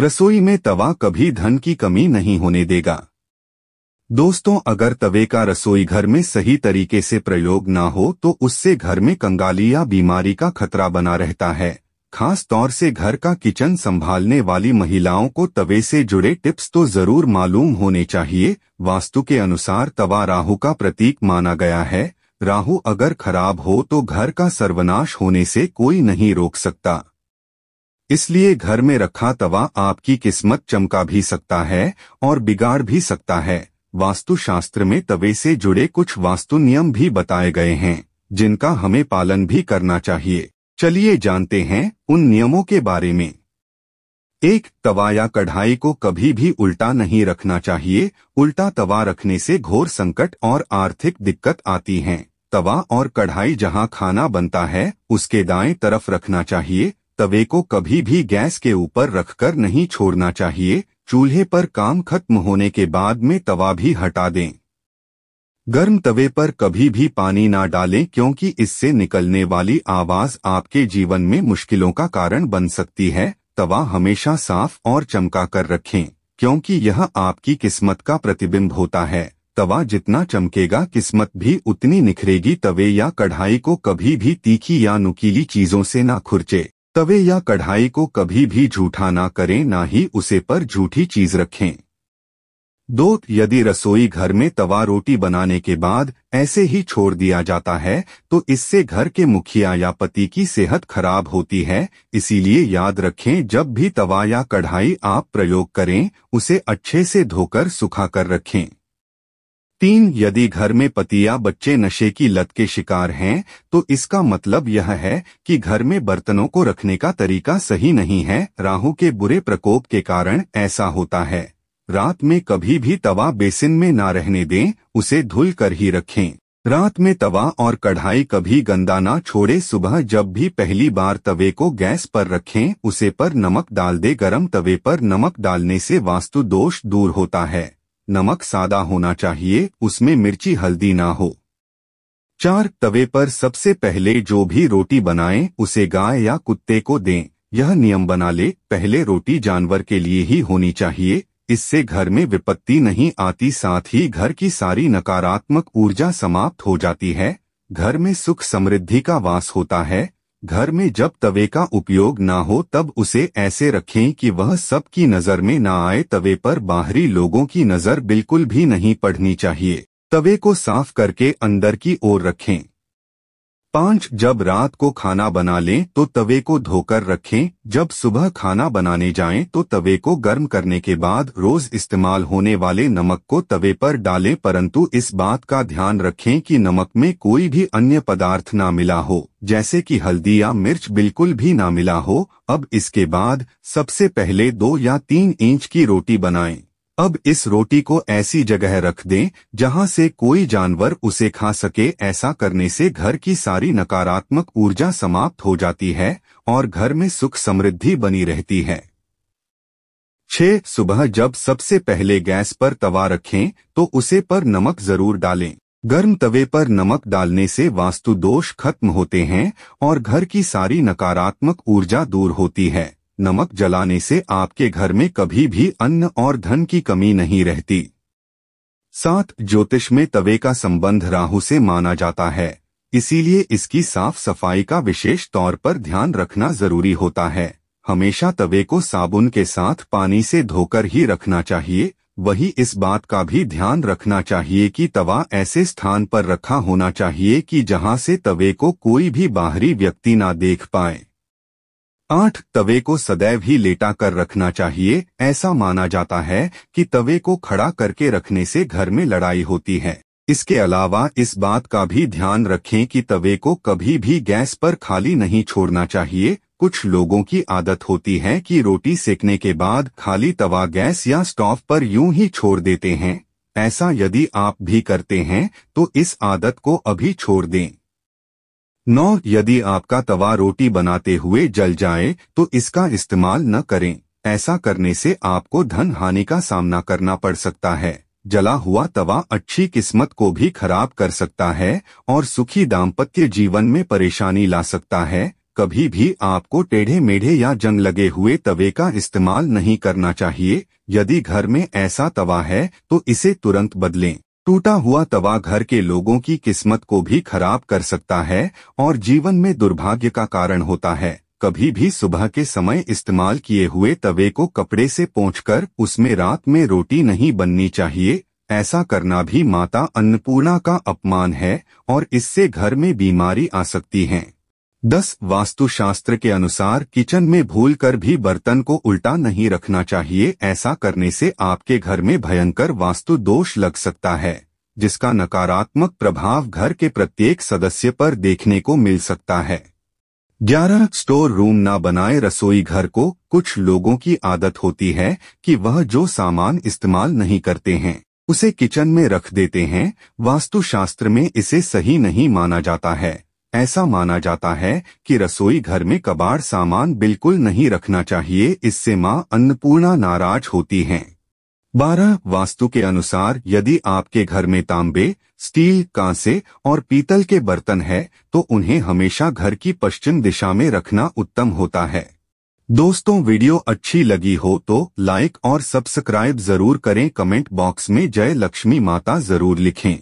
रसोई में तवा कभी धन की कमी नहीं होने देगा दोस्तों अगर तवे का रसोई घर में सही तरीके से प्रयोग ना हो तो उससे घर में कंगाली या बीमारी का खतरा बना रहता है खास तौर से घर का किचन संभालने वाली महिलाओं को तवे से जुड़े टिप्स तो जरूर मालूम होने चाहिए वास्तु के अनुसार तवा राहु का प्रतीक माना गया है राहु अगर खराब हो तो घर का सर्वनाश होने से कोई नहीं रोक सकता इसलिए घर में रखा तवा आपकी किस्मत चमका भी सकता है और बिगाड़ भी सकता है वास्तुशास्त्र में तवे से जुड़े कुछ वास्तु नियम भी बताए गए हैं जिनका हमें पालन भी करना चाहिए चलिए जानते हैं उन नियमों के बारे में एक तवा या कढ़ाई को कभी भी उल्टा नहीं रखना चाहिए उल्टा तवा रखने से घोर संकट और आर्थिक दिक्कत आती है तवा और कढ़ाई जहाँ खाना बनता है उसके दाएं तरफ रखना चाहिए तवे को कभी भी गैस के ऊपर रखकर नहीं छोड़ना चाहिए चूल्हे पर काम खत्म होने के बाद में तवा भी हटा दें गर्म तवे पर कभी भी पानी ना डालें क्योंकि इससे निकलने वाली आवाज आपके जीवन में मुश्किलों का कारण बन सकती है तवा हमेशा साफ और चमका कर रखें क्योंकि यह आपकी किस्मत का प्रतिबिंब होता है तवा जितना चमकेगा किस्मत भी उतनी निखरेगी तवे या कढ़ाई को कभी भी तीखी या नुकीली चीजों से ना खुरचे तवे या कढ़ाई को कभी भी झूठा ना करें ना ही उसे पर झूठी चीज रखें दो यदि रसोई घर में तवा रोटी बनाने के बाद ऐसे ही छोड़ दिया जाता है तो इससे घर के मुखिया या पति की सेहत खराब होती है इसीलिए याद रखें जब भी तवा या कढ़ाई आप प्रयोग करें उसे अच्छे से धोकर सुखा कर रखें तीन यदि घर में पति या बच्चे नशे की लत के शिकार हैं तो इसका मतलब यह है कि घर में बर्तनों को रखने का तरीका सही नहीं है राहु के बुरे प्रकोप के कारण ऐसा होता है रात में कभी भी तवा बेसिन में ना रहने दें उसे धुल कर ही रखें रात में तवा और कढ़ाई कभी गंदा ना छोड़े सुबह जब भी पहली बार तवे को गैस पर रखें उसे पर नमक डाल दे गरम तवे पर नमक डालने से वास्तु दोष दूर होता है नमक सादा होना चाहिए उसमें मिर्ची हल्दी ना हो चार तवे पर सबसे पहले जो भी रोटी बनाएं उसे गाय या कुत्ते को दें यह नियम बना ले पहले रोटी जानवर के लिए ही होनी चाहिए इससे घर में विपत्ति नहीं आती साथ ही घर की सारी नकारात्मक ऊर्जा समाप्त हो जाती है घर में सुख समृद्धि का वास होता है घर में जब तवे का उपयोग ना हो तब उसे ऐसे रखें कि वह सबकी नज़र में ना आए तवे पर बाहरी लोगों की नज़र बिल्कुल भी नहीं पड़नी चाहिए तवे को साफ करके अंदर की ओर रखें पांच जब रात को खाना बना लें तो तवे को धोकर रखें जब सुबह खाना बनाने जाएं तो तवे को गर्म करने के बाद रोज इस्तेमाल होने वाले नमक को तवे पर डालें परंतु इस बात का ध्यान रखें कि नमक में कोई भी अन्य पदार्थ ना मिला हो जैसे कि हल्दी या मिर्च बिल्कुल भी ना मिला हो अब इसके बाद सबसे पहले दो या तीन इंच की रोटी बनाएं अब इस रोटी को ऐसी जगह रख दें जहां से कोई जानवर उसे खा सके ऐसा करने से घर की सारी नकारात्मक ऊर्जा समाप्त हो जाती है और घर में सुख समृद्धि बनी रहती है छह सुबह जब सबसे पहले गैस पर तवा रखें तो उसे पर नमक जरूर डालें गर्म तवे पर नमक डालने से वास्तु दोष खत्म होते हैं और घर की सारी नकारात्मक ऊर्जा दूर होती है नमक जलाने से आपके घर में कभी भी अन्न और धन की कमी नहीं रहती सात ज्योतिष में तवे का संबंध राहु से माना जाता है इसीलिए इसकी साफ सफाई का विशेष तौर पर ध्यान रखना जरूरी होता है हमेशा तवे को साबुन के साथ पानी से धोकर ही रखना चाहिए वही इस बात का भी ध्यान रखना चाहिए कि तवा ऐसे स्थान पर रखा होना चाहिए कि जहां से तवे को कोई भी बाहरी व्यक्ति ना देख पाए आठ तवे को सदैव ही लेटा कर रखना चाहिए ऐसा माना जाता है कि तवे को खड़ा करके रखने से घर में लड़ाई होती है इसके अलावा इस बात का भी ध्यान रखें कि तवे को कभी भी गैस पर खाली नहीं छोड़ना चाहिए कुछ लोगों की आदत होती है कि रोटी सेकने के बाद खाली तवा गैस या स्टोव पर यूं ही छोड़ देते हैं ऐसा यदि आप भी करते हैं तो इस आदत को अभी छोड़ दें नौ यदि आपका तवा रोटी बनाते हुए जल जाए तो इसका इस्तेमाल न करें ऐसा करने से आपको धन हानि का सामना करना पड़ सकता है जला हुआ तवा अच्छी किस्मत को भी खराब कर सकता है और सुखी दाम्पत्य जीवन में परेशानी ला सकता है कभी भी आपको टेढ़े मेढ़े या जंग लगे हुए तवे का इस्तेमाल नहीं करना चाहिए यदि घर में ऐसा तवा है तो इसे तुरंत बदलें टूटा हुआ तवा घर के लोगों की किस्मत को भी खराब कर सकता है और जीवन में दुर्भाग्य का कारण होता है कभी भी सुबह के समय इस्तेमाल किए हुए तवे को कपड़े से पहुँच उसमें रात में रोटी नहीं बननी चाहिए ऐसा करना भी माता अन्नपूर्णा का अपमान है और इससे घर में बीमारी आ सकती है दस वास्तुशास्त्र के अनुसार किचन में भूल कर भी बर्तन को उल्टा नहीं रखना चाहिए ऐसा करने से आपके घर में भयंकर वास्तु दोष लग सकता है जिसका नकारात्मक प्रभाव घर के प्रत्येक सदस्य पर देखने को मिल सकता है ग्यारह स्टोर रूम ना बनाए रसोई घर को कुछ लोगों की आदत होती है कि वह जो सामान इस्तेमाल नहीं करते हैं उसे किचन में रख देते हैं वास्तुशास्त्र में इसे सही नहीं माना जाता है ऐसा माना जाता है कि रसोई घर में कबाड़ सामान बिल्कुल नहीं रखना चाहिए इससे मां अन्नपूर्णा नाराज होती हैं। बारह वास्तु के अनुसार यदि आपके घर में तांबे स्टील कांसे और पीतल के बर्तन है तो उन्हें हमेशा घर की पश्चिम दिशा में रखना उत्तम होता है दोस्तों वीडियो अच्छी लगी हो तो लाइक और सब्सक्राइब जरूर करें कमेंट बॉक्स में जय लक्ष्मी माता जरूर लिखें